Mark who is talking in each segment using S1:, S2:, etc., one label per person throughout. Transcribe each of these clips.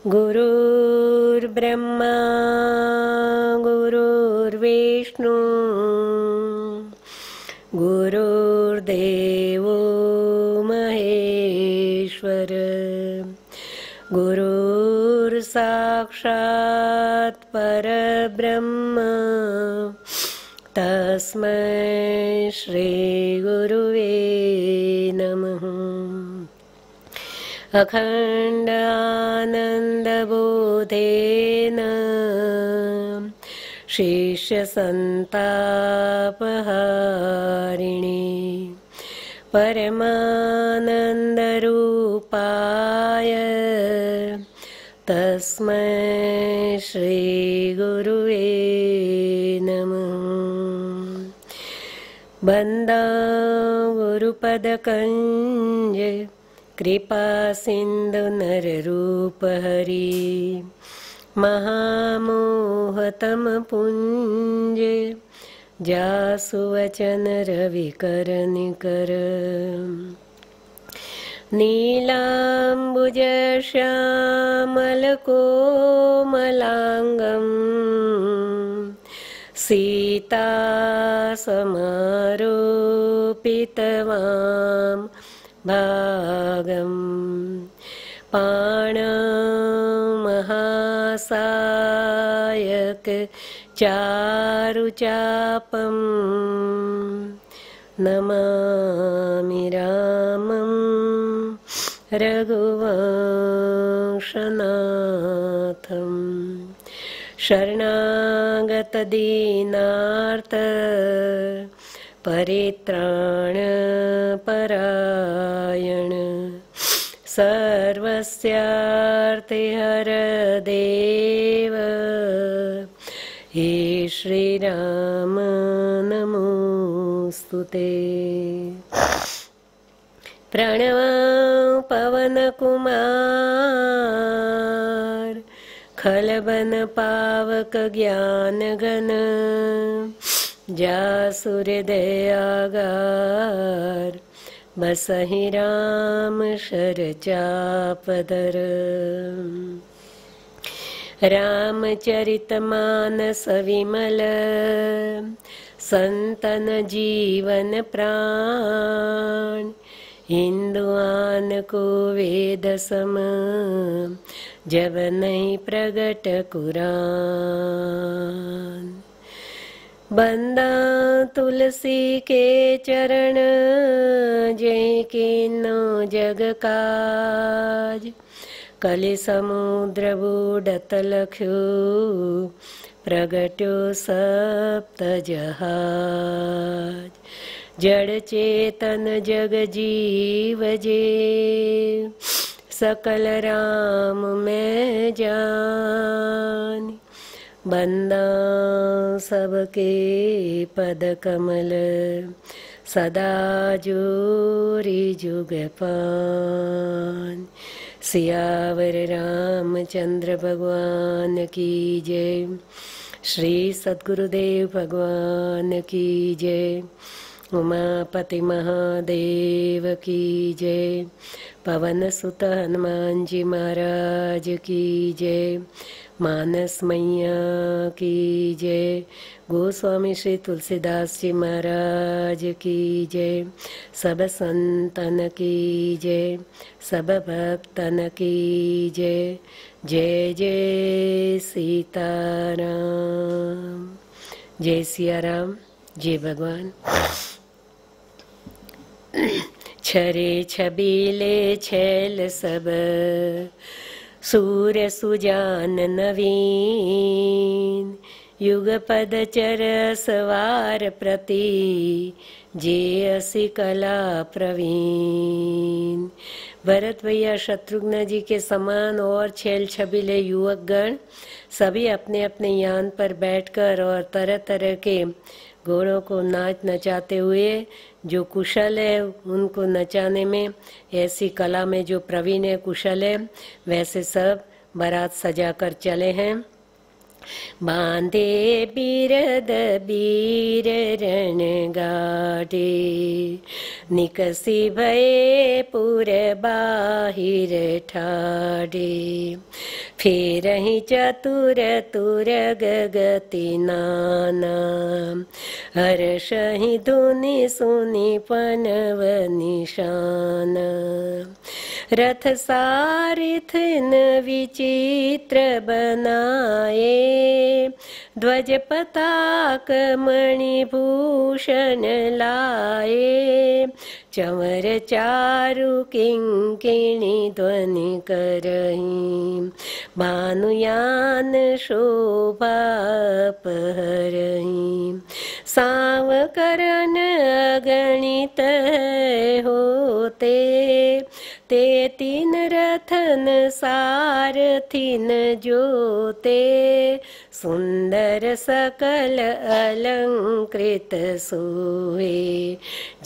S1: गुरुर्ब्रह्मा गुरुर्विष्णु गुरुर्देवो महेश्वर गुरुर्साक्षात् परब्रह्म तस्मै श्रीगुरुवे अखण्डानन्दबोधेन शिष्यसन्तापहारिणि परमानन्दरूपाय तस्मै श्रीगुरुवे गुरुपदकञ्ज कृपासिन्धुनररूपहरि महामोहतमपुञ्जे जासुवचनरविकरनिकरीलाम्बुज श्यामलकोमलाङ्गं सीता समारोपितवाम् भागम् पाणमहासायक चारुचापम् नमामि रामं रघुवंशनाथम् शरणागतदीनार्थ परित्राण परायण सर्वस्यार्ति हरदेव हे श्रीराम नमोऽस्तु ते प्रणवा पवनकुमा खलबन पावकज्ञानगण सूर्यदयागार बसहि राम शरचापदर रामचरितमानस विमल सन्तन जीवन प्राण हिन्दुवान् को वेद सम जन प्रगट कुरा बन्दा तुलसी के चरण चरणो जग काज लख्यो प्रगट्यो सप्त जहाज जड चेतन जग जीव जे सकल राम में जानि बंदा सबके पद कमल सदा जुग जुगपान सियावर रामचंद्र भगवान की जय श्री सद्गुरुदेव भगवान की जय उमापति महादेव की जय पवन सुत हनुमान जी महाराज की जय मानस मैया की जय गोस्वामी श्री तुलसीदास जी महाराज की जय सब संतन की जय सब भक्तन की जय जय जय सीताराम जय सिया राम जय भगवान छरे छबीले छेल सब सूर्य सुजान नवीन पद चर सवार प्रति जे असी कला प्रवीण भरत भैया शत्रुघ्न जी के समान और छेल युवक युवकगण सभी अपने अपने यान पर बैठकर और तरह तरह के घोड़ों को नाच नचाते हुए जो कुशल है उनको नचाने में ऐसी कला में जो प्रवीण है कुशल है वैसे सब बारात सजा कर चले हैं बांधे बिरद बीर रण गाडे निकसी भय पूरे बाहिर ठाडे फेरहि चतुर तुर गगति नान हर्षहि धुनि सुनि पनव निशानारिथि विचित्र बनाये ध्वज मणिभूषण लाए चमर चारु किङ्कणि ध्वनि करी होते ते सांवकरन् गणित सारथिन ज्योते सुन्दर सकल अलङ्कृत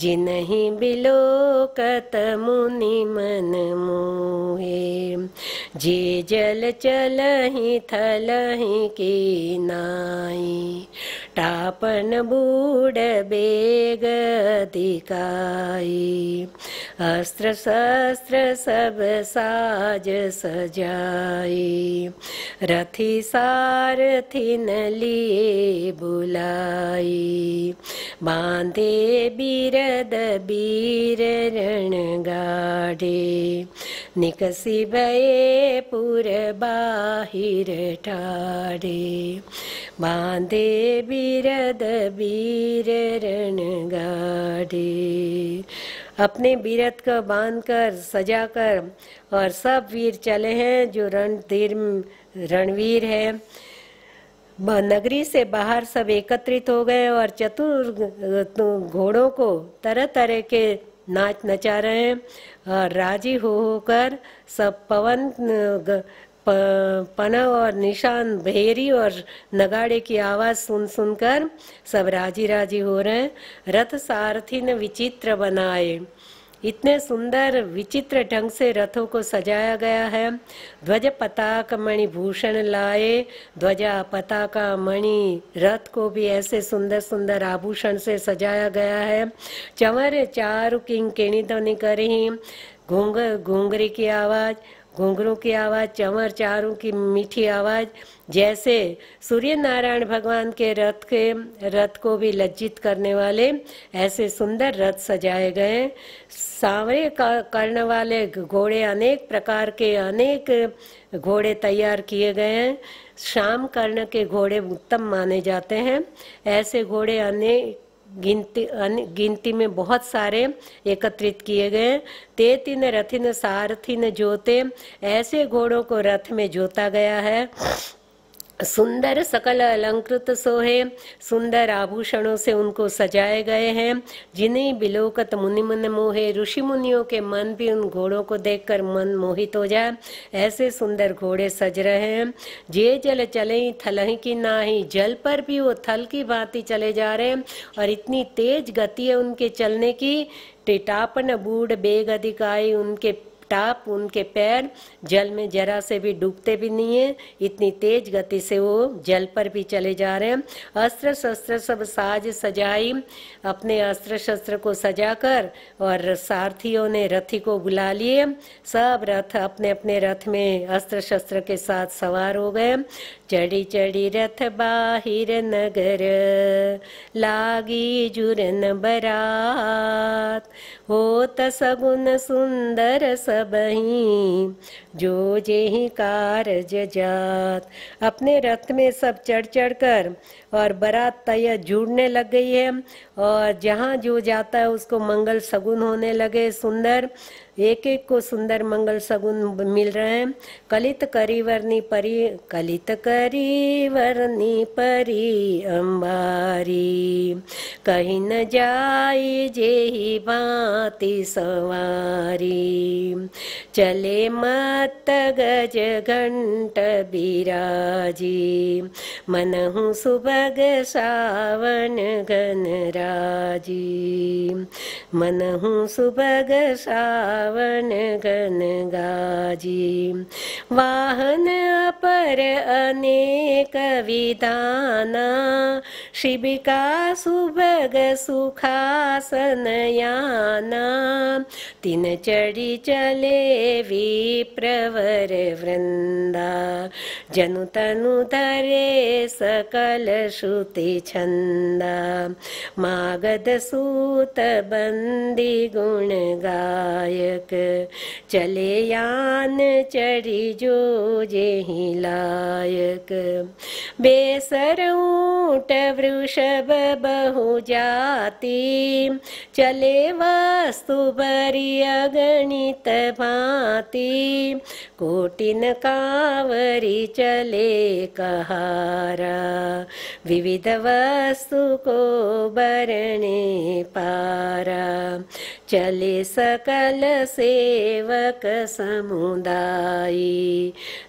S1: जिनहि बिलोकत मुनि मन मुहे जे जल चलहि की नाई, बेग दिकाई अस्त्र शस्त्र सब साज सजा रथि सार ली बुलाये बाधे वीरदीरगाडे पुर बाहिर टाडे बांदे बीरद बीर रण गाड़ी अपने बीरत को बांधकर सजाकर और सब वीर चले हैं जो रणधीर रणवीर है नगरी से बाहर सब एकत्रित हो गए और चतुर घोड़ों को तरह तरह के नाच नचा रहे हैं और राजी हो होकर सब पवन पना और निशान भेरी और नगाड़े की आवाज सुन सुनकर सब राजी राजी हो रहे हैं रथ सारथी ने विचित्र बनाए इतने सुंदर विचित्र ढंग से रथों को सजाया गया है ध्वज पताक मणि भूषण लाए ध्वजा पताका मणि रथ को भी ऐसे सुंदर सुंदर आभूषण से सजाया गया है चवर चारु किंग केणी ध्वनि करही घूंग घूंगरी की आवाज घुंघरों की आवाज़ चंवर चारों की मीठी आवाज़ जैसे सूर्य नारायण भगवान के रथ के रथ को भी लज्जित करने वाले ऐसे सुंदर रथ सजाए गए सांवरे कर्ण वाले घोड़े अनेक प्रकार के अनेक घोड़े तैयार किए गए हैं श्याम कर्ण के घोड़े उत्तम माने जाते हैं ऐसे घोड़े अनेक गिनती गिनती में बहुत सारे एकत्रित किए गए ते तीन रथिन सारथिन जोते ऐसे घोड़ों को रथ में जोता गया है सुंदर सकल अलंकृत सोहे सुंदर आभूषणों से उनको सजाए गए हैं जिन्हें बिलोकत मुनि मन मोहे ऋषि मुनियों के मन भी उन घोड़ों को देखकर मन मोहित हो जाए ऐसे सुंदर घोड़े सज रहे हैं जे जल चले थल की ना ही जल पर भी वो थल की भांति चले जा रहे हैं और इतनी तेज गति है उनके चलने की टिटापन बूढ़ बेग अधिकाई उनके टाप उनके पैर जल में जरा से भी डूबते भी नहीं है इतनी तेज गति से वो जल पर भी चले जा रहे हैं अस्त्र शस्त्र सब साज सजाई अपने अस्त्र शस्त्र को सजाकर और सारथियों ने रथी को बुला लिए सब रथ अपने अपने रथ में अस्त्र शस्त्र के साथ सवार हो गए चढ़ी चढ़ी रथ बाहिर नगर लागी जुरन बरात होत सगुन सुंदर सबही जो जे कारज जात अपने रथ में सब चढ़ चढ़ कर और बरात तैयार जुड़ने लग गई है और जहाँ जो जाता है उसको मंगल सगुन होने लगे सुंदर एक एक को सुंदर मंगल सगुन मिल रहे हैं कलित करीवरनी परी कलित करीवरनी परी अंबारी कहीं न जाई जे ही बाती सवारी चले मर गज गण्ट बिराजी मनहु सुभग सावन गनराजी मनहु सुबग सा वाहन अपर अनेकविधाना शिबिकासुभगसुखासनयानां दिनचरि चले विप्रवरवृन्दा जनुतनुतरे सकलश्रुति मागदसूत छन्द मा गध सुत बी गुणगायक चले चरि जो जेहिलायक बेसर ऊट वृषभ जाति चले वास्तु बरी अगणित भाति कोटिन कावरि चले कहारा को बरणे पारा चले सकल सेवक समुदाय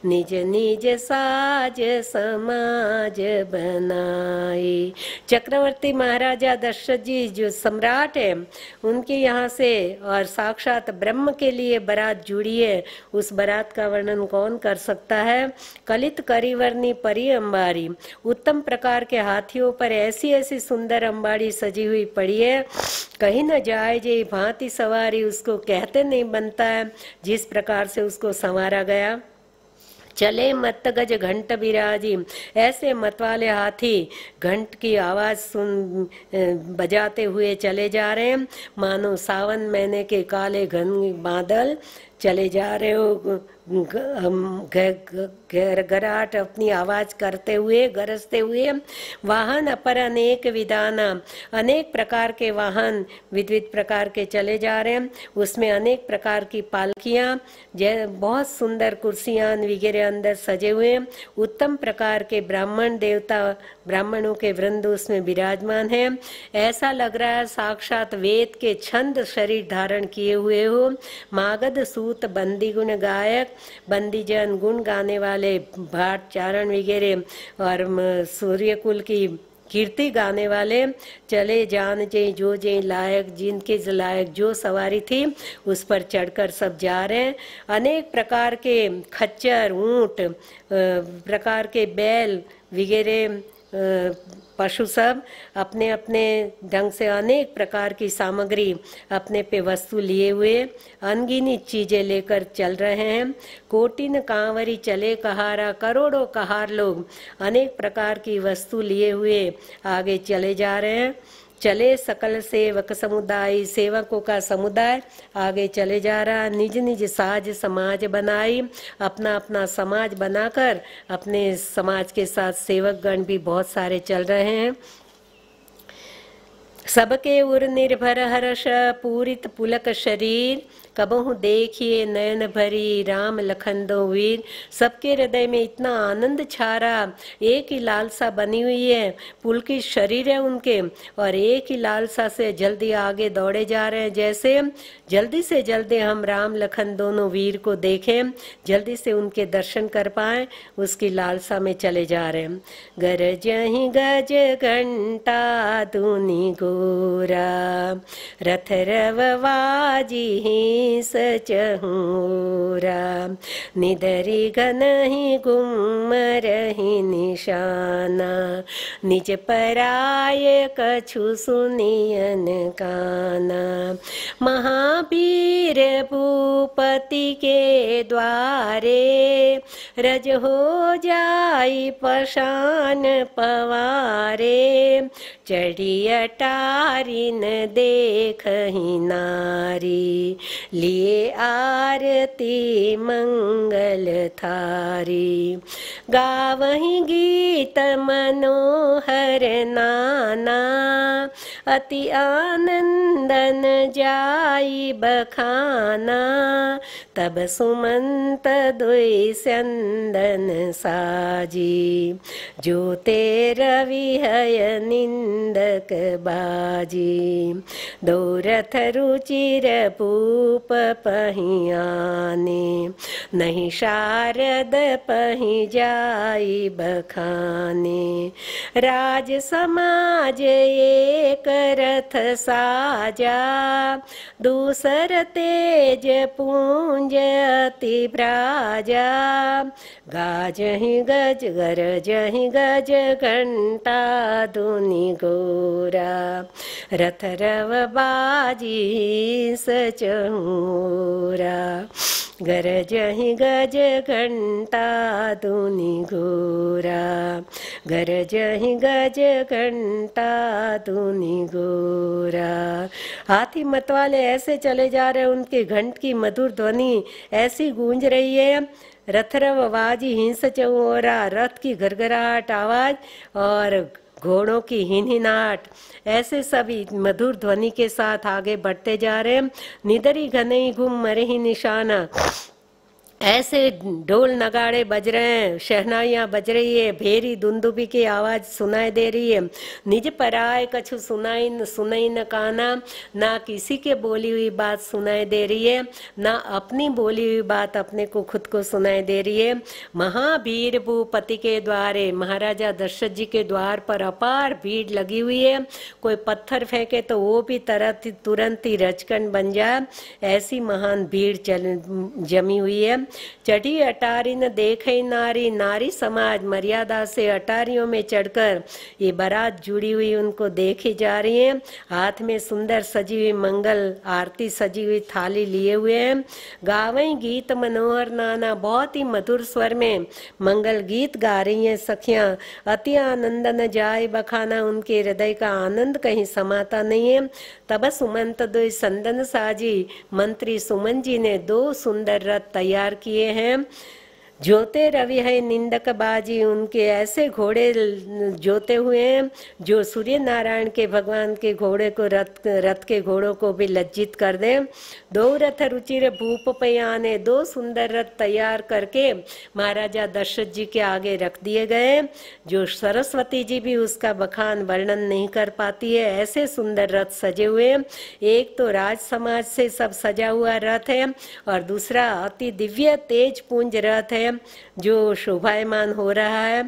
S1: निज निज साज समाज बनाए चक्रवर्ती महाराजा दशरथ जी जो सम्राट है उनके यहाँ से और साक्षात ब्रह्म के लिए बरात जुड़ी है उस बरात का वर्णन कौन कर सकता है कलित करिवर्णी परी अंबारी उत्तम प्रकार के हाथियों पर ऐसी ऐसी सुंदर अंबारी सजी हुई पड़ी है कहीं ना जाए जे भांति सवारी उसको कहते नहीं बनता है जिस प्रकार से उसको संवारा गया चले मत गज घंट बिराजी ऐसे मत वाले हाथी घंट की आवाज सुन बजाते हुए चले जा रहे हैं मानो सावन महीने के काले घन बादल चले जा रहे हो गरगराहट अपनी आवाज करते हुए गरजते हुए वाहन अपर अनेक विधान अनेक प्रकार के वाहन विविध प्रकार के चले जा रहे हैं उसमें अनेक प्रकार की पालकियाँ बहुत सुंदर कुर्सियां वगैरह अंदर सजे हुए हैं उत्तम प्रकार के ब्राह्मण देवता ब्राह्मणों के वृंद उसमें विराजमान है ऐसा लग रहा है साक्षात वेद के छंद शरीर धारण किए हुए हो मागध सूत बंदी गुण गायक बंदीजन गुण गाने वाले भाट चारण वगैरह और सूर्यकुल की कीर्ति गाने वाले चले जान जे जो जे लायक जिनके लायक जो सवारी थी उस पर चढ़कर सब जा रहे हैं अनेक प्रकार के खच्चर ऊंट प्रकार के बैल वगैरह पशु सब अपने अपने ढंग से अनेक प्रकार की सामग्री अपने पे वस्तु लिए हुए अनगिनित चीजें लेकर चल रहे हैं कोटिन कांवरी चले कहारा करोड़ों कहार लोग अनेक प्रकार की वस्तु लिए हुए आगे चले जा रहे हैं चले सकल सेवक समुदाय सेवकों का समुदाय आगे चले जा रहा निज निज साज समाज बनाई अपना अपना समाज बनाकर अपने समाज के साथ सेवक गण भी बहुत सारे चल रहे हैं सबके उर निर्भर हर्ष पूरित पुलक शरीर कबहु देखिए नयन भरी राम लखन दो वीर सबके हृदय में इतना आनंद छारा एक ही लालसा बनी हुई है पुल की शरीर है उनके और एक ही लालसा से जल्दी आगे दौड़े जा रहे हैं जैसे जल्दी से जल्दी हम राम लखन दोनों वीर को देखें जल्दी से उनके दर्शन कर पाए उसकी लालसा में चले जा रहे हैं गरज ही गज घंटा दूनी गो पूरा रथ रववाजिहि निधरी घन ही गुम रही निशाना निज पराय कछु सुनियन काना महावीर भूपति के द्वारे रज हो जाई पशान पवारे अटा नारी देख नारी लिए आरती मंगल थारी गावही गीत मनोहर नाना अति आनंदन जाई बखाना तब सुमंत दुई स्यंदन साजी जो तेरवि हय निंदक बाजी दौरथ रुचिर पूप पहियाने नहीं शारद पही जाई बखाने राज समाज एक रथ साजा दूसर तेज पूंज गुंजति ब्राजा गाजहि गज गर जहि गज घंटा दुनि गोरा रथ रव बाजी सचहूरा गरज ही गज घंटा दुनि गोरा गरज ही गज घंटा दुनि गोरा हाथी मतवाले ऐसे चले जा रहे उनके घंट की मधुर ध्वनि नहीं ऐसी गूंज रही है रथरव आवाज हिंस चौरा रथ की घरघराहट आवाज और घोड़ों की हिनहिनाहट ऐसे सभी मधुर ध्वनि के साथ आगे बढ़ते जा रहे निदरी निधरी घने घूम मरे ही निशाना ऐसे ढोल नगाड़े बज रहे हैं शहनाइयाँ बज रही है भेरी दुंदुबी की आवाज़ सुनाई दे रही है निज पराय कछु सुनाई न सुनाई न काना ना किसी के बोली हुई बात सुनाई दे रही है ना अपनी बोली हुई बात अपने को खुद को सुनाई दे रही है महावीर भूपति के द्वारे महाराजा दशरथ जी के द्वार पर अपार भीड़ लगी हुई है कोई पत्थर फेंके तो वो भी तरह तुरंत ही रचकन बन जाए ऐसी महान भीड़ चल जमी हुई है चढ़ी अटारी न देखे नारी नारी समाज मर्यादा से अटारियों में चढ़कर ये बारात जुड़ी हुई उनको देखी जा रही है हाथ में सुंदर सजी हुई मंगल आरती सजी हुई थाली लिए हुए हैं गावे गीत मनोहर नाना बहुत ही मधुर स्वर में मंगल गीत गा रही है सखिया अति आनंद न जाए बखाना उनके हृदय का आनंद कहीं समाता नहीं है तब सुमंत संदन साजी मंत्री सुमन जी ने दो सुंदर रथ तैयार किए हैं जोते रवि है निंदक बाजी उनके ऐसे घोड़े जोते हुए हैं जो सूर्य नारायण के भगवान के घोड़े को रथ रथ के घोड़ों को भी लज्जित कर दे दो रथ रुचिर भूप पयाने दो सुंदर रथ तैयार करके महाराजा दशरथ जी के आगे रख दिए गए जो सरस्वती जी भी उसका बखान वर्णन नहीं कर पाती है ऐसे सुंदर रथ सजे हुए एक तो राज समाज से सब सजा हुआ रथ है और दूसरा अति दिव्य तेज पुंज रथ है है जो शोभायमान हो रहा है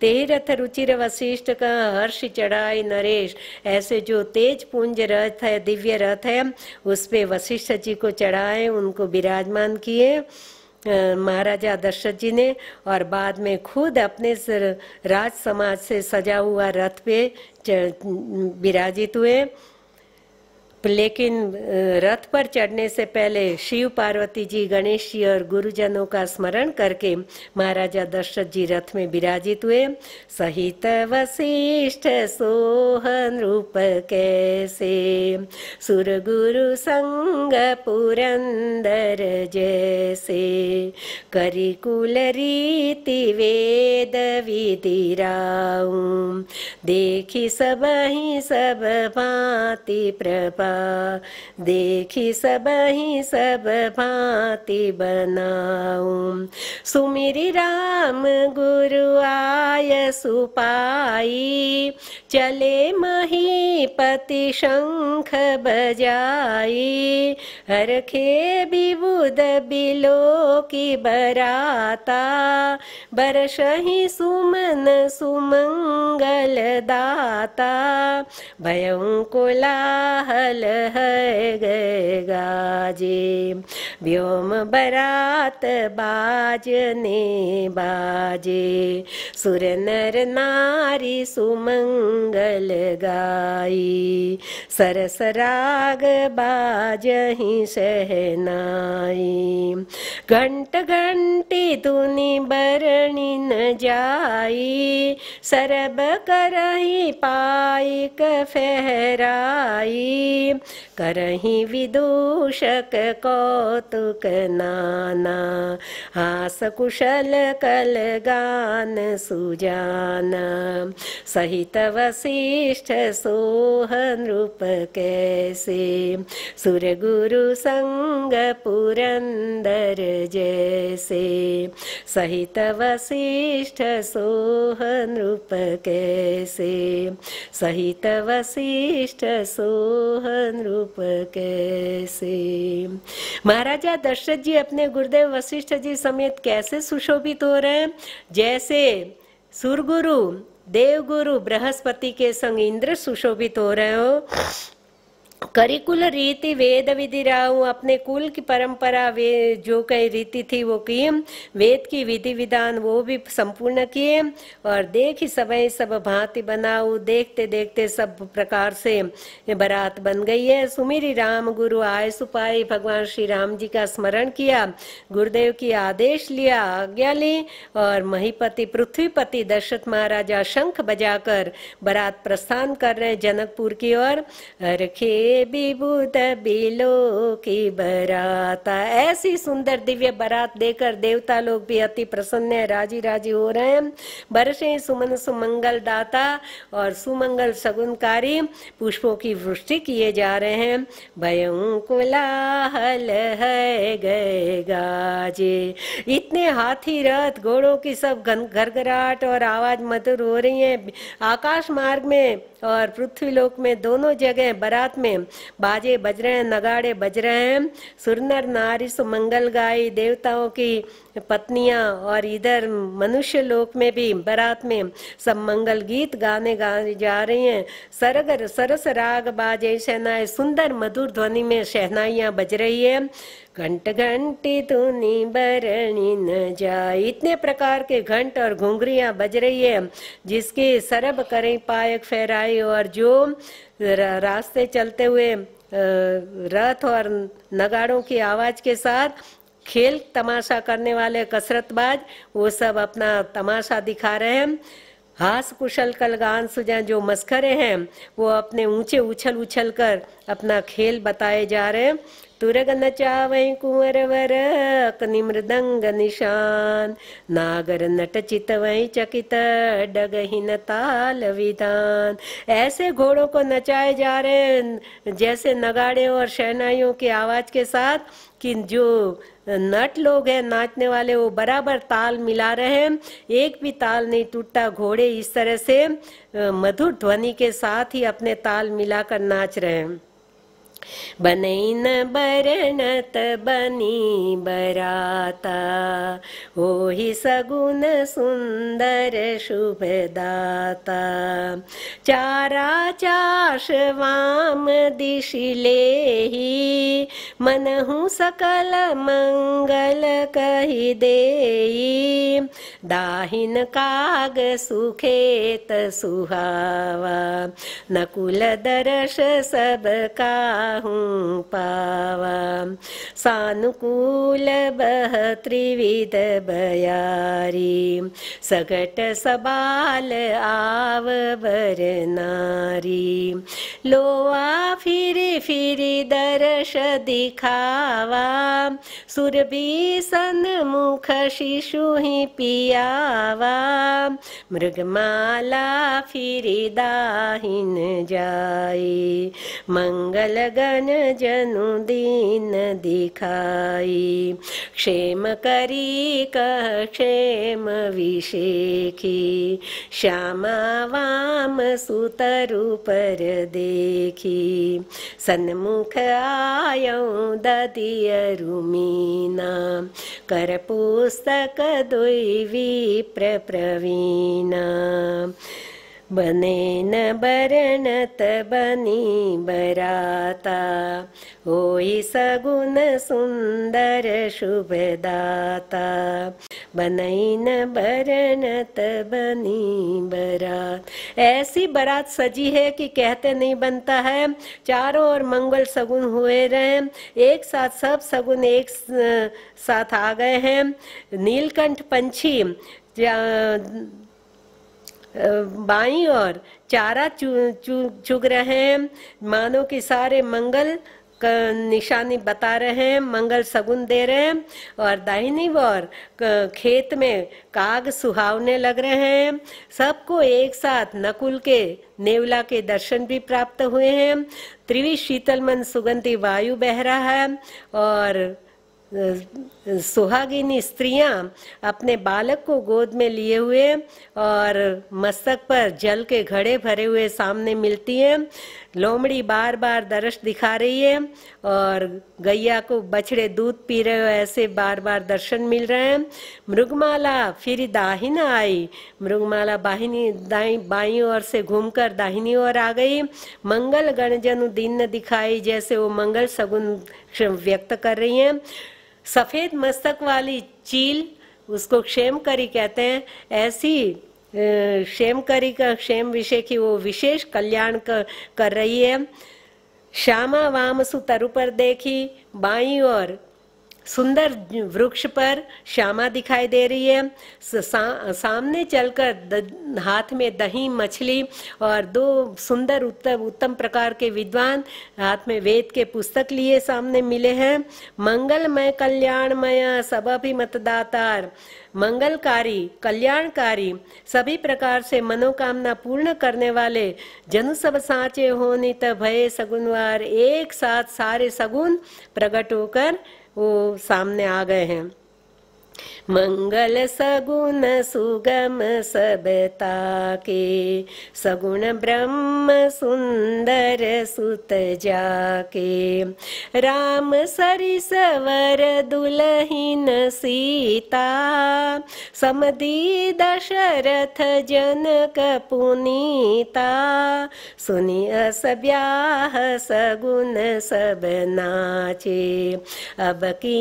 S1: तेरथ रुचिर वशिष्ठ का हर्ष चढ़ाई नरेश ऐसे जो तेज पुंज रथ है दिव्य रथ है उस पे वशिष्ठ जी को चढ़ाए उनको विराजमान किए महाराजा दशरथ जी ने और बाद में खुद अपने राज समाज से सजा हुआ रथ पे विराजित हुए लेकिन रथ पर चढ़ने से पहले शिव पार्वती जी गणेश जी और गुरुजनों का स्मरण करके महाराजा दशरथ जी रथ में विराजित हुए सहित वशिष्ठ सोहन रूप कैसे सुर गुरु संग पुरंदर जैसे करिकुल रीति वेद विधि राऊ देखी सब ही सब भांति प्रभा देखी सब ही सब भांति बनाऊ सुमिरी राम गुरु आय सुपाई चले मही पति शंख बजाई खे बिबुद बिलो की बराता बरसही सुमन सुमंगल दाता भयं कोलाहल है गए गाजे व्योम बरात बाजने बाजे सुर नर नारी सुमंगल गाई सरसराग बाजही सहनाई घण्ट घण्टी तुनि बि न जायि सरब करहि पाईक फेहराई हि विदूषक कौतुक नाना हास कुशल गान सुजान सहित वसिष्ठ सोह नृप संग पुरंदर जैसे सहित वसिष्ठ सोह नृप कैसे सहित वसिष्ठ सोह नृप कैसे महाराजा दशरथ जी अपने गुरुदेव वशिष्ठ जी समेत कैसे सुशोभित हो रहे हैं जैसे सुरगुरु देवगुरु बृहस्पति के संग इंद्र सुशोभित हो रहे हो करिकुल रीति वेद विधि राहु अपने कुल की परंपरा वे जो कई रीति थी वो की वेद की विधि विधान वो भी संपूर्ण किए और देख ही सब सब भांति बनाऊ देखते देखते सब प्रकार से बरात बन गई है सुमेरी राम गुरु आय सुपाई भगवान श्री राम जी का स्मरण किया गुरुदेव की आदेश लिया आज्ञा ली और महीपति पृथ्वीपति दशरथ महाराजा शंख बजाकर बरात प्रस्थान कर रहे जनकपुर की ओर रखे विभूत बिलो की बरात ऐसी सुंदर दिव्य बरात देकर देवता लोग भी अति प्रसन्न है राजी राजी हो रहे हैं बरसे सुमन सुमंगल दाता और सुमंगल सगुनकारी पुष्पों की वृष्टि किए जा रहे हैं भयं कुलाहल है गए गाजे इतने हाथी रथ घोड़ों की सब घरघराहट और आवाज मधुर हो रही है आकाश मार्ग में और पृथ्वीलोक में दोनों जगह बरात में बाजे बज रहे हैं नगाड़े बज रहे हैं सुरनर नारिस मंगल गाय देवताओं की पत्नियां और इधर मनुष्य लोक में भी बरात में सब मंगल गीत गाने गा जा रहे हैं सरगर सरस राग बाजे शहनाए सुंदर मधुर ध्वनि में शहनाइयाँ बज रही है घंट घंटी धुनी बरणी न जा इतने प्रकार के घंट और घुंघरिया बज रही है जिसके सरब करें पायक फहराई और जो रास्ते चलते हुए रथ और नगाड़ों की आवाज के साथ खेल तमाशा करने वाले कसरतबाज वो सब अपना तमाशा दिखा रहे हैं हास कुशल कलगान सुजन जो मस्खरे हैं वो अपने ऊंचे उछल उछल कर अपना खेल बताए जा रहे हैं तुरग चावै कुंवर वरक निमृदंग निशान नागर नट चितवै चकित डगहीन ताल विधान ऐसे घोड़ों को नचाए जा रहे जैसे नगाड़े और शहनाइयों की आवाज के साथ कि जो नट लोग हैं नाचने वाले वो बराबर ताल मिला रहे हैं एक भी ताल नहीं टूटता घोड़े इस तरह से मधुर ध्वनि के साथ ही अपने ताल मिलाकर नाच रहे हैं बनै बरणत बनी बराता ओहि सगुन सुन्दर शुभदाता चारा चाश चाशवाम दिशिलेहि मनहु सकल मङ्गल कहि देहि दाहिन काग सुखेत सुहावा नकुल दर्श सब का पावा सानुकूलबह बह बयारी सबाल सबाल आव लोवा फिरि फिरि दर्श दिखावा सन्मुख शिशु शिशुहि पियावा मृगमाला फिरि दाहिन जङ्गल जन करी क क्षेम विषेखी श्यामा वाम सुतरु देखी सन्मुख रुमीना कर पुस्तक दुवि प्रवीणा बने न बरणत बनी बराता ओ सगुन सुंदर शुभदाता बनई न बरणत बनी बरात ऐसी बरात सजी है कि कहते नहीं बनता है चारों ओर मंगल सगुन हुए रहे एक साथ सब सगुन एक साथ आ गए हैं नीलकंठ पंछी बाई और चारा चुग रहे हैं मानो के सारे मंगल निशानी बता रहे हैं मंगल सगुन दे रहे हैं और दाहिनी और खेत में काग सुहावने लग रहे हैं सबको एक साथ नकुल के नेवला के दर्शन भी प्राप्त हुए हैं त्रिवी शीतलमन सुगंधी वायु बह रहा है और सुहागिनी स्त्रियां अपने बालक को गोद में लिए हुए और मस्तक पर जल के घड़े भरे हुए सामने मिलती हैं लोमड़ी बार बार दर्श दिखा रही है और गैया को बछड़े दूध पी रहे हो ऐसे बार बार दर्शन मिल रहे हैं मृगमाला फिर दाहिन आई मृगमाला बाहिनी दाई बाई ओर से घूमकर दाहिनी ओर आ गई मंगल गणजन दिन दिखाई जैसे वो मंगल सगुन व्यक्त कर रही हैं सफेद मस्तक वाली चील उसको क्षेम करी कहते हैं ऐसी क्षेम करी का क्षेम विषय की वो विशेष कल्याण कर, कर रही है श्यामा वाम सुतरु पर देखी बाई और सुंदर वृक्ष पर श्यामा दिखाई दे रही है सा, सामने चलकर हाथ में दही मछली और दो सुंदर उत्तम उत्तम प्रकार के विद्वान हाथ में वेद के पुस्तक लिए सामने मिले हैं मंगलमय कल्याणमय सभी मतदातार मंगलकारी कल्याणकारी सभी प्रकार से मनोकामना पूर्ण करने वाले जन सब साचे होनी तय भय सगुनवार एक साथ सारे सगुन प्रकट होकर वो सामने आ गए हैं मङ्गल सगुण सुगम सबताके सगुण ब्रह्म सुन्दर सुत जाके राम सरिसवर दुलहिन सीता समदि दशरथ जनक पुनीता सुनिसह सगुण सबनाचे अब कि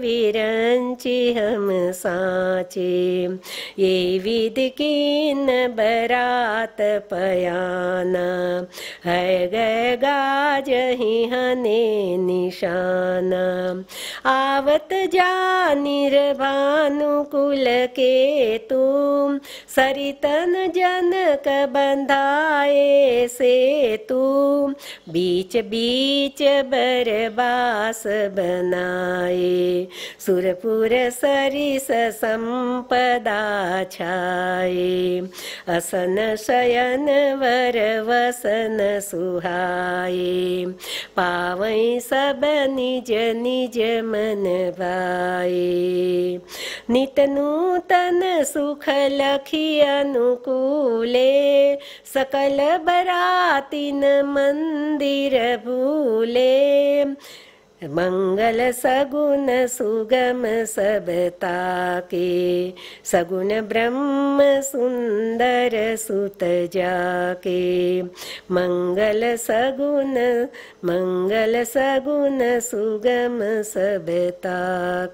S1: विरन्चि हम साचे ये विद की न बरात पयाना है गए गाज हने निशाना आवत जा निर्भानुकुल के तुम सरितन जनक बंधाए से तुम बीच बीच बरबास बनाए सुरपुर सरिसम्पदाय असन शयन वर वसन सुहाय पावै सब निज निज मन नितनूतन सुख लखी अनुकूले सकल बराति न मन्दिर भूले मंगल सगुन सुगम सबता के सगुन ब्रह्म सुंदर सुत जाके मंगल सगुन मंगल सगुन सुगम सबता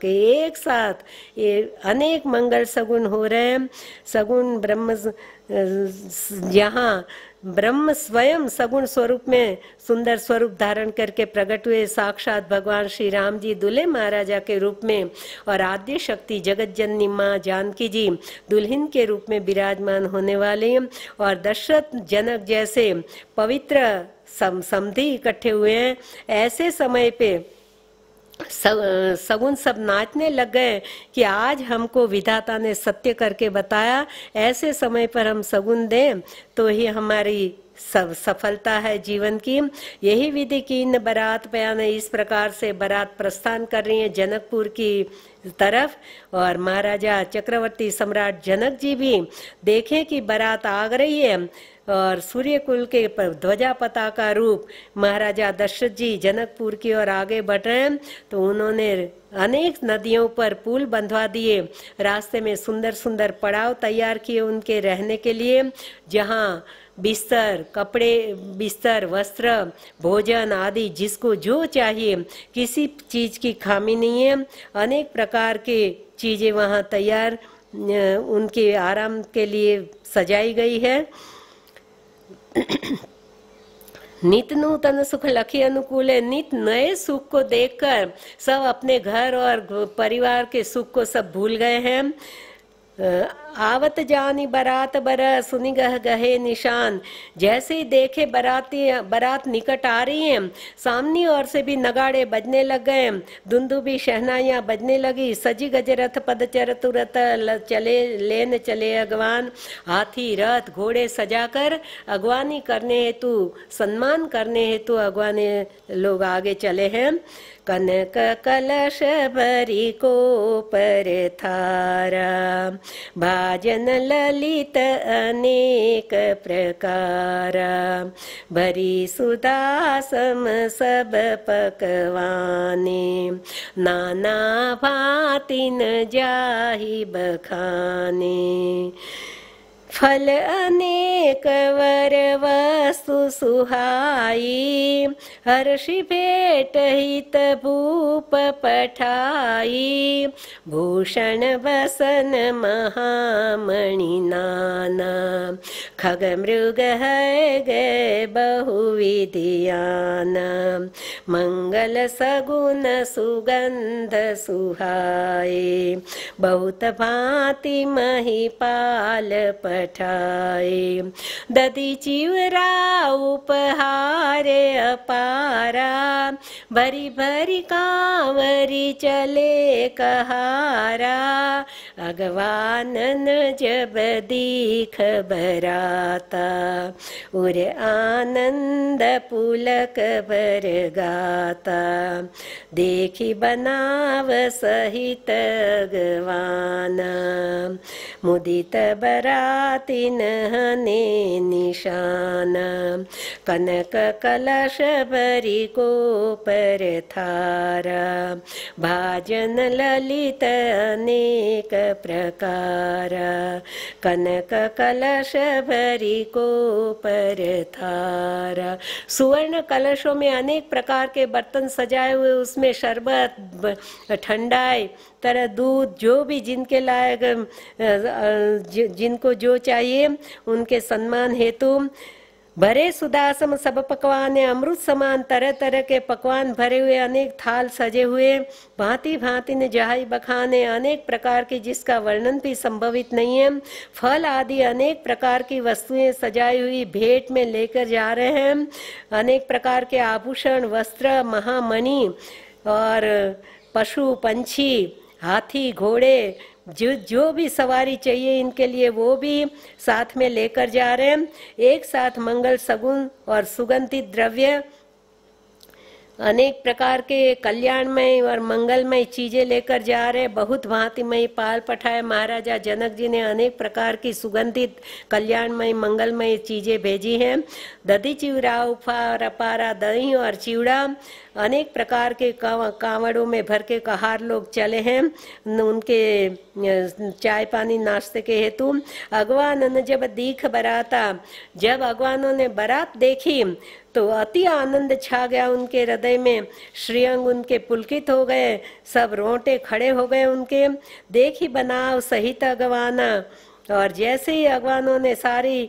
S1: के एक साथ ये अनेक मंगल सगुन हो रहे हैं सगुन ब्रह्म यहाँ ब्रह्म स्वयं सगुण स्वरूप में सुंदर स्वरूप धारण करके प्रकट हुए साक्षात भगवान श्री राम जी दुल्हे महाराजा के रूप में और आद्य शक्ति जगत जननी माँ जानकी जी दुल्हन के रूप में विराजमान होने वाले और दशरथ जनक जैसे पवित्र सम समधि इकट्ठे हुए हैं ऐसे समय पे सगुन सब नाचने लग गए कि आज हमको विधाता ने सत्य करके बताया ऐसे समय पर हम सगुन दें तो ही हमारी सब सफलता है जीवन की यही विधि की इन बरात बयान इस प्रकार से बरात प्रस्थान कर रही है जनकपुर की तरफ और महाराजा चक्रवर्ती सम्राट जनक जी भी देखें कि बारात आ रही है और सूर्य कुल के ध्वजा पता का रूप महाराजा दशरथ जी जनकपुर की ओर आगे बढ़ रहे हैं तो उन्होंने अनेक नदियों पर पुल बंधवा दिए रास्ते में सुंदर सुंदर पड़ाव तैयार किए उनके रहने के लिए जहाँ बिस्तर कपड़े बिस्तर वस्त्र भोजन आदि जिसको जो चाहिए किसी चीज की खामी नहीं है अनेक प्रकार के चीजें वहाँ तैयार उनके आराम के लिए सजाई गई है नित नूतन सुख लखी अनुकूल है नित नए सुख को देखकर सब अपने घर और परिवार के सुख को सब भूल गए हैं आवत जानी बरात बर सुनी गह गहे निशान जैसे ही देखे बराती बरात निकट आ रही है सामने ओर से भी नगाड़े बजने लग गए धुंधु भी शहनाइयाँ बजने लगी सजी गजरथ पद चर तुरत चले लेन चले अगवान हाथी रथ घोड़े सजाकर अगवानी करने हेतु सम्मान करने हेतु अगवाने लोग आगे चले हैं कनक कलश बरी को पर थारा राजन ललित अनेक प्रकार भरी सुदासम सब पकवाने नाना भातिन जाहि बखाने फल अनेक वर वस्तु सुहाई हर्षि भेट हित भूप पठाई भूषण वसन महामणि खग मृग है गे बहुविधियाना मङ्गल सगुण सुगन्ध सुहाई बहुत भतिमहि पाल उपहार अपारा भरि भरि कावरि चले कहारा जब दीख भराता उर आनन्द पुलक गाता देखि बनाव सहित सहितवा मुदित बराती नहने निशान कनक कलश को पर थारा भाजन ललित अनेक प्रकार कनक कलश भरी पर थारा सुवर्ण कलशों में अनेक प्रकार के बर्तन सजाए हुए उसमें शरबत ठंडाई तरह दूध जो भी जिनके लायक जिनको जो चाहिए उनके सम्मान हेतु भरे सुदासम सब पकवान अमृत समान तरह तरह के पकवान भरे हुए अनेक थाल सजे हुए भांति भांति ने जहाई बखाने अनेक प्रकार की जिसका वर्णन भी संभवित नहीं है फल आदि अनेक प्रकार की वस्तुएं सजाई हुई भेंट में लेकर जा रहे हैं अनेक प्रकार के आभूषण वस्त्र महामणि और पशु पंछी हाथी घोड़े जो जो भी सवारी चाहिए इनके लिए वो भी साथ में लेकर जा रहे हैं एक साथ मंगल सगुन और सुगंधित द्रव्य अनेक प्रकार के कल्याणमय और मंगलमय चीजें लेकर जा रहे बहुत भांतिमय पाल पठाए महाराजा जनक जी ने अनेक प्रकार की सुगंधित कल्याणमय मंगलमय चीजें भेजी हैं दधी चिवरा उफा रपारा दही और चिवड़ा अनेक प्रकार के कांवड़ों में भर के कहार लोग चले हैं उनके चाय पानी नाश्ते के हेतु अगवान जब दीख बराता जब अगवानों ने बरात देखी तो अति आनंद छा गया उनके हृदय में श्रीअंग उनके पुलकित हो गए सब रोंटे खड़े हो गए उनके देख ही बनाव सहित अगवाना और जैसे ही अगवानों ने सारी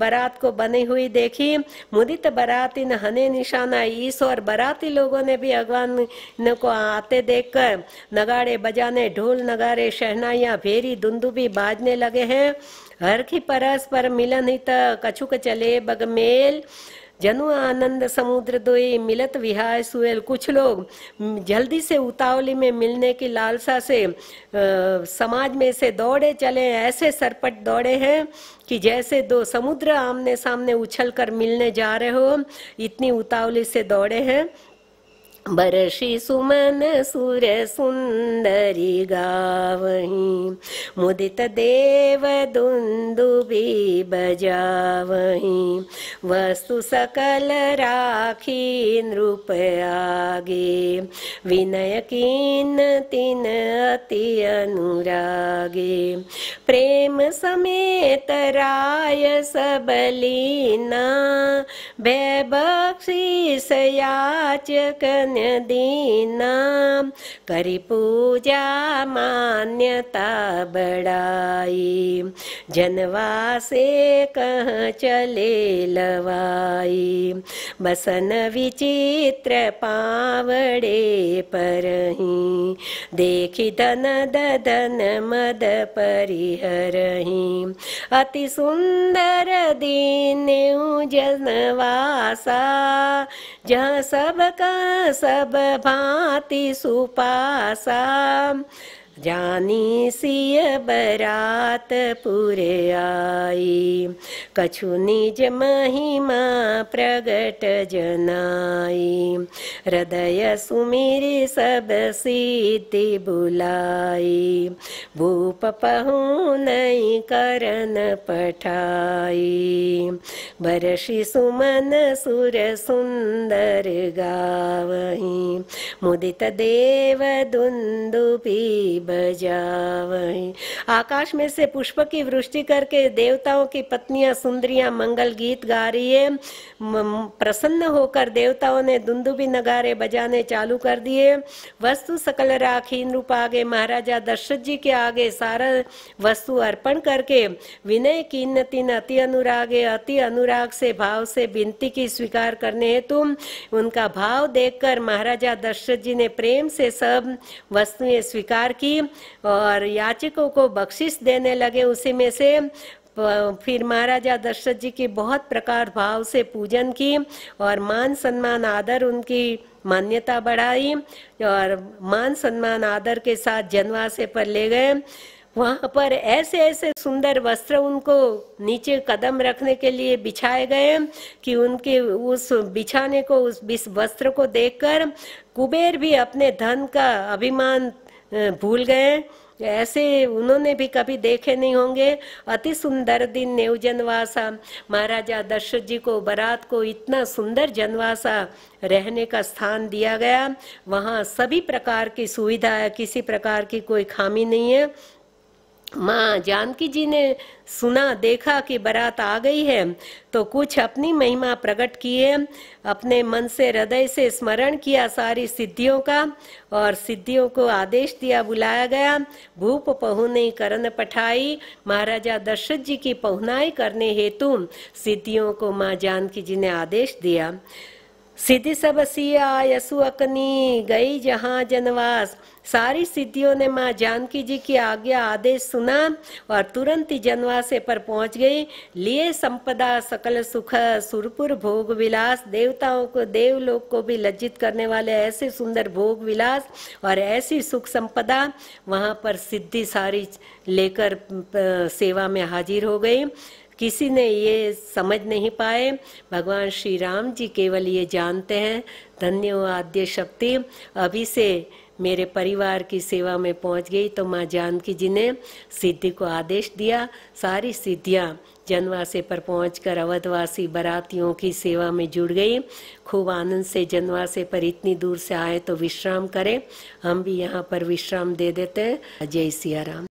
S1: बरात को बनी हुई देखी मुदित बरात इन हने निशाना ईस और बराती लोगों ने भी अगवान को आते देखकर नगाड़े बजाने ढोल नगारे शहनाइया भेरी दुंदुबी बाजने लगे हैं हर की परस पर मिलन तक कछुक चले बगमेल जनु आनंद समुद्र दोई मिलत विहार सुएल कुछ लोग जल्दी से उतावली में मिलने की लालसा से आ, समाज में से दौड़े चले ऐसे सरपट दौड़े हैं कि जैसे दो समुद्र आमने सामने उछल कर मिलने जा रहे हो इतनी उतावली से दौड़े हैं वर्षि सुमन सुर सुन्दरि गावहीं बजावहि वस्तु सकल राखी नृपयागे विनय किन् तिन अति अनुरागे प्रेम समेत राय सबलीना सबलिना सयाचकन दान दीना करी पूजा मान्यता बढ़ाई जनवा से कह चले लवाई बसन विचित्र पावड़े पर ही देखी धन ददन मद परिहरही अति सुंदर दीन जनवासा जहाँ सब भाति सुपासा जानी सिय बरात आई कछु निज महिमा प्रगट जनाई हृदय सुमिर सब सीति बुलाई भूप नहीं करन पठाई बरषि सुमन सुर सुन्दर गावही मुदित देव देवदुन्दुबि बजावई आकाश में से पुष्प की वृष्टि करके देवताओं की पत्नियां सुंदरियां मंगल गीत गा रही है प्रसन्न होकर देवताओं ने दुंदुबी नगारे बजाने चालू कर दिए वस्तु सकल राखीन रूप आगे महाराजा दशरथ जी के आगे सारा वस्तु अर्पण करके विनय कीनतिन अति अनुरागे अति अनुराग से भाव से विनती की स्वीकार करने हेतु उनका भाव देखकर महाराजा दशरथ जी ने प्रेम से सब वस्तुएं स्वीकार की और याचिकों को बख्शिश देने लगे उसी में से फिर महाराजा दशरथ जी की बहुत प्रकार भाव से पूजन की और मान सम्मान आदर उनकी मान्यता बढ़ाई और मान सम्मान आदर के साथ जनवासे पर ले गए वहाँ पर ऐसे ऐसे सुंदर वस्त्र उनको नीचे कदम रखने के लिए बिछाए गए कि उनके उस बिछाने को उस वस्त्र को देखकर कुबेर भी अपने धन का अभिमान भूल गए ऐसे उन्होंने भी कभी देखे नहीं होंगे अति सुंदर दिन नेव जनवासा महाराजा दशरथ जी को बरात को इतना सुंदर जनवासा रहने का स्थान दिया गया वहाँ सभी प्रकार की सुविधा है किसी प्रकार की कोई खामी नहीं है माँ जानकी जी ने सुना देखा कि बारात आ गई है तो कुछ अपनी महिमा प्रकट किए अपने मन से हृदय से स्मरण किया सारी सिद्धियों का और सिद्धियों को आदेश दिया बुलाया गया भूप पहुने करण पठाई महाराजा दशरथ जी की पहुनाई करने हेतु सिद्धियों को माँ जानकी जी ने आदेश दिया सिद्धि सब सिया यसु अकनी गई जहाँ जनवास सारी सिद्धियों ने माँ जानकी जी की आज्ञा आदेश सुना और तुरंत ही जनवासे पर पहुंच गई लिए संपदा सकल सुख सुरपुर भोग विलास देवताओं को देवलोक को भी लज्जित करने वाले ऐसे सुंदर भोग विलास और ऐसी सुख संपदा वहाँ पर सिद्धि सारी लेकर सेवा में हाजिर हो गई किसी ने ये समझ नहीं पाए भगवान श्री राम जी केवल ये जानते हैं धन्य आद्य शक्ति अभी से मेरे परिवार की सेवा में पहुंच गई तो माँ जानकी जी ने सिद्धि को आदेश दिया सारी सिद्धियाँ जनवासे पर पहुंचकर अवधवासी बरातियों की सेवा में जुड़ गई खूब आनंद से जनवासे पर इतनी दूर से आए तो विश्राम करें हम भी यहाँ पर विश्राम दे देते हैं जय सिया राम